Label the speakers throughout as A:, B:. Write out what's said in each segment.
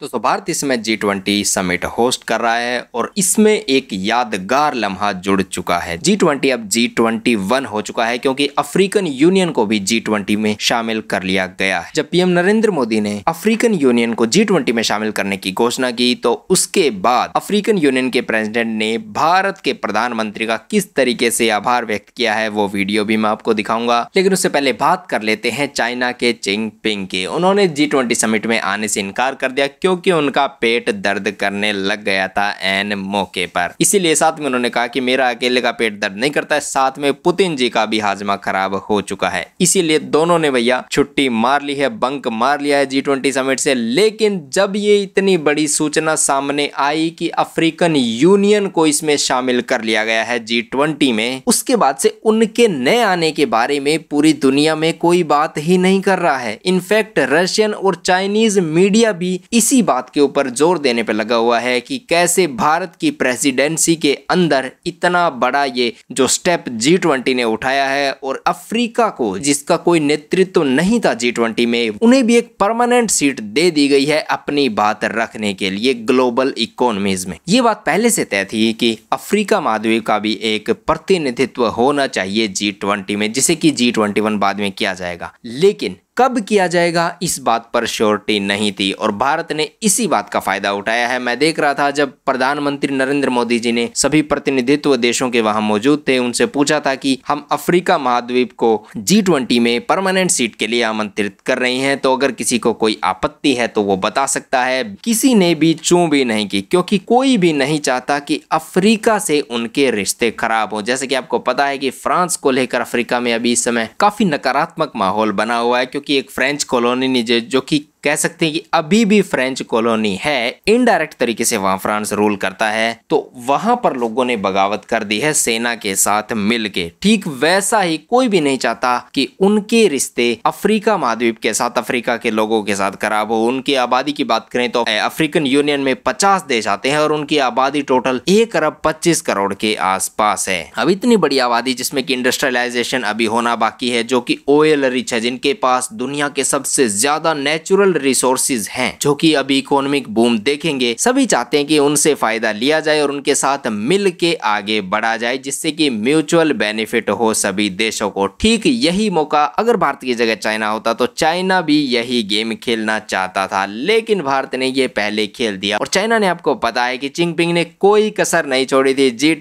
A: दोस्तों भारत इस समय जी ट्वेंटी समिट होस्ट कर रहा है और इसमें एक यादगार लम्हा जुड़ चुका है जी ट्वेंटी अब जी ट्वेंटी वन हो चुका है क्योंकि अफ्रीकन यूनियन को भी जी ट्वेंटी में शामिल कर लिया गया है जब पीएम नरेंद्र मोदी ने अफ्रीकन यूनियन को जी ट्वेंटी में शामिल करने की घोषणा की तो उसके बाद अफ्रीकन यूनियन के प्रेसिडेंट ने भारत के प्रधानमंत्री का किस तरीके से आभार व्यक्त किया है वो वीडियो भी मैं आपको दिखाऊंगा लेकिन उससे पहले बात कर लेते हैं चाइना के चिंग पिंग के उन्होंने जी ट्वेंटी समिट में आने से इनकार कर दिया क्योंकि उनका पेट दर्द करने लग गया था एन मौके पर इसीलिए साथ में उन्होंने कहा कि मेरा अकेले का पेट दर्द नहीं करता है साथ में पुतिन जी का भी हाजमा खराब हो चुका है इसीलिए दोनों ने भैया छुट्टी मार ली है बंक मार लिया है जी ट्वेंटी समिट से लेकिन जब ये इतनी बड़ी सूचना सामने आई कि अफ्रीकन यूनियन को इसमें शामिल कर लिया गया है जी ट्वेंटी में उसके बाद से उनके नए आने के बारे में पूरी दुनिया में कोई बात ही नहीं कर रहा है इनफैक्ट रशियन और चाइनीज मीडिया भी इसी इसी बात के ऊपर जोर देने पर लगा हुआ है कि कैसे भारत की प्रेसिडेंसी के अंदर इतना बड़ा ये जो स्टेप जी ट्वेंटी ने उठाया है और अफ्रीका को जिसका कोई नेतृत्व नहीं था जी ट्वेंटी में उन्हें भी एक परमानेंट सीट दे दी गई है अपनी बात रखने के लिए ग्लोबल इकोनॉमीज में ये बात पहले से तय थी कि अफ्रीका महाद्वीप का भी एक प्रतिनिधित्व होना चाहिए जी ट्वेंटी में जिसे कि जी ट्वेंटी वन बाद में किया जाएगा लेकिन कब किया जाएगा इस बात पर श्योरिटी नहीं थी और भारत ने इसी बात का फायदा उठाया है मैं देख रहा था जब प्रधानमंत्री नरेंद्र मोदी जी ने सभी प्रतिनिधित्व देशों के वहां मौजूद थे उनसे पूछा था कि हम अफ्रीका महाद्वीप को जी ट्वेंटी में परमानेंट सीट के लिए आमंत्रित कर रहे हैं तो अगर किसी को कोई आपत्ति है तो वो बता सकता है किसी ने भी चू भी नहीं की क्योंकि कोई भी नहीं चाहता कि अफ्रीका से उनके रिश्ते खराब हो जैसे कि आपको पता है कि फ्रांस को लेकर अफ्रीका में अभी इस समय काफी नकारात्मक माहौल बना हुआ है क्योंकि कि एक फ्रेंच कॉलोनी नीचे जो कि कह सकते हैं कि अभी भी फ्रेंच कॉलोनी है इनडायरेक्ट तरीके से वहां फ्रांस रूल करता है तो वहां पर लोगों ने बगावत कर दी है सेना के साथ मिलके ठीक वैसा ही कोई भी नहीं चाहता कि उनके रिश्ते अफ्रीका महाद्वीप के साथ अफ्रीका के लोगों के साथ खराब हो उनकी आबादी की बात करें तो अफ्रीकन यूनियन में पचास देश आते हैं और उनकी आबादी टोटल एक अरब पच्चीस करोड़ के आस है अब इतनी बड़ी आबादी जिसमें की इंडस्ट्रियलाइजेशन अभी होना बाकी है जो की ओयल रिच है जिनके पास दुनिया के सबसे ज्यादा नेचुरल रिसोर्सेज हैं जो कि अभी इकोनॉमिक बूम देखेंगे सभी चाहते हैं कि उनसे फायदा लिया जाए और उनके साथ मिल के आगे बढ़ा जाए जिससे कि म्यूचुअल बेनिफिट हो सभी देशों को ठीक यही मौका अगर भारत की जगह चाइना होता तो चाइना भी यही गेम खेलना चाहता था लेकिन भारत ने यह पहले खेल दिया और चाइना ने आपको पता है कि चिंगपिंग ने कोई कसर नहीं छोड़ी थी जी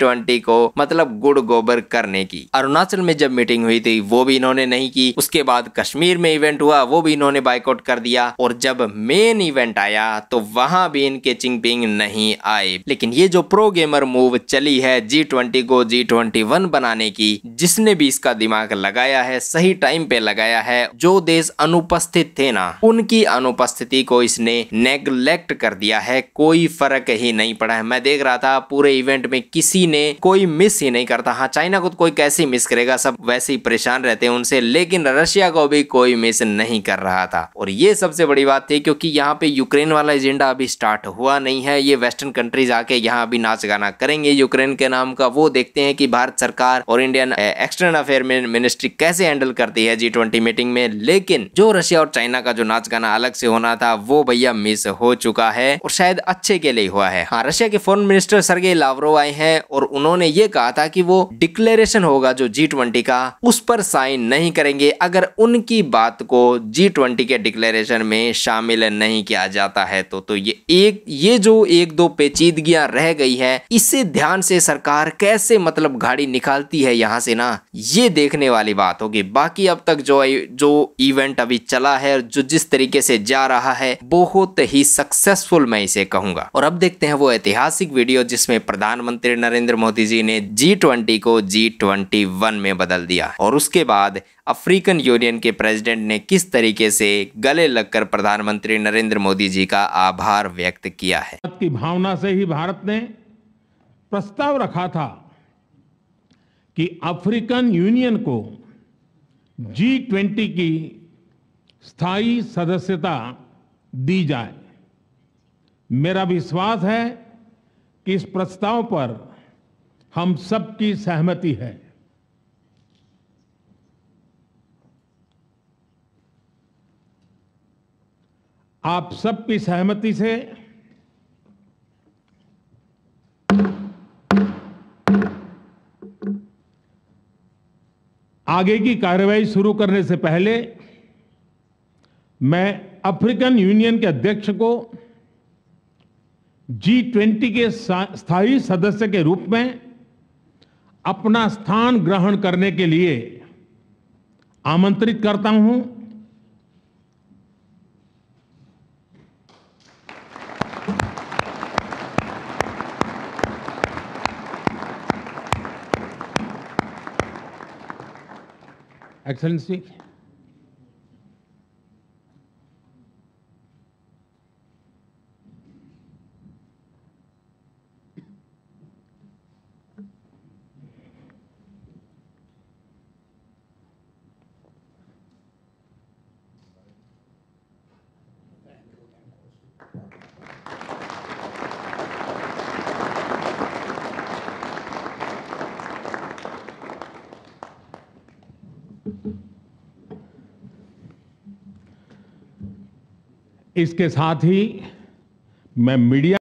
A: को मतलब गुड़ गोबर करने की अरुणाचल में जब मीटिंग हुई थी वो भी इन्होंने नहीं की उसके बाद कश्मीर में इवेंट हुआ वो भी इन्होंने बाइकआउट कर दिया और जब मेन इवेंट आया तो वहां भी इनके चिंगपिंग नहीं आए लेकिन ये जो प्रो गेमर मूव चली है जी ट्वेंटी को जी ट्वेंटी वन बनाने की जिसने भी इसका दिमाग लगाया है सही टाइम पे लगाया है जो देश अनुपस्थित थे ना उनकी अनुपस्थिति को इसने नेग्लेक्ट कर दिया है कोई फर्क ही नहीं पड़ा है मैं देख रहा था पूरे इवेंट में किसी ने कोई मिस ही नहीं करता हाँ चाइना को तो कोई कैसे मिस करेगा सब वैसे ही परेशान रहते हैं उनसे लेकिन रशिया को भी कोई मिस नहीं कर रहा था और ये सबसे बड़ी बात थी क्योंकि यहाँ पे यूक्रेन वाला एजेंडा अभी स्टार्ट हुआ नहीं है ये वेस्टर्न कंट्रीज आके यहाँ अभी नाच गाना करेंगे यूक्रेन के नाम का वो देखते हैं कि भारत सरकार और इंडियन एक्सटर्नल अफेयर मिनिस्ट्री कैसे हैंडल करती है जी मीटिंग में लेकिन जो रशिया और चाइना का जो नाच गाना अलग से होना था वो भैया मिस हो चुका है और शायद अच्छे के लिए हुआ है हाँ रशिया के फॉरन मिनिस्टर सरगे लावरो आए हैं और उन्होंने ये कहा था कि वो डिक्लेरेशन होगा जो जी का उस पर साइन नहीं करेंगे अगर उनकी बात को जी के डिक्लेरेशन में शामिल नहीं किया जाता है तो तो ये एक ये जो एक दो पेचीदगियां रह गई है इसे ध्यान से सरकार कैसे मतलब गाड़ी निकालती है यहाँ से ना ये देखने वाली बात होगी बाकी अब तक जो जो इवेंट अभी चला है जो जिस तरीके से जा रहा है बहुत ही सक्सेसफुल मैं इसे कहूंगा और अब देखते हैं वो ऐतिहासिक वीडियो जिसमें प्रधानमंत्री नरेंद्र मोदी जी ने जी को जी में बदल दिया और उसके बाद अफ्रीकन यूनियन के प्रेसिडेंट ने किस तरीके से गले लगकर प्रधानमंत्री नरेंद्र मोदी जी का आभार व्यक्त किया है
B: की भावना से ही भारत ने प्रस्ताव रखा था कि अफ्रीकन यूनियन को जी ट्वेंटी की स्थायी सदस्यता दी जाए मेरा विश्वास है कि इस प्रस्ताव पर हम सबकी सहमति है आप सबकी सहमति से आगे की कार्रवाई शुरू करने से पहले मैं अफ्रीकन यूनियन के अध्यक्ष को जी ट्वेंटी के स्थायी सदस्य के रूप में अपना स्थान ग्रहण करने के लिए आमंत्रित करता हूं एक्सलेंसी इसके साथ ही मैं मीडिया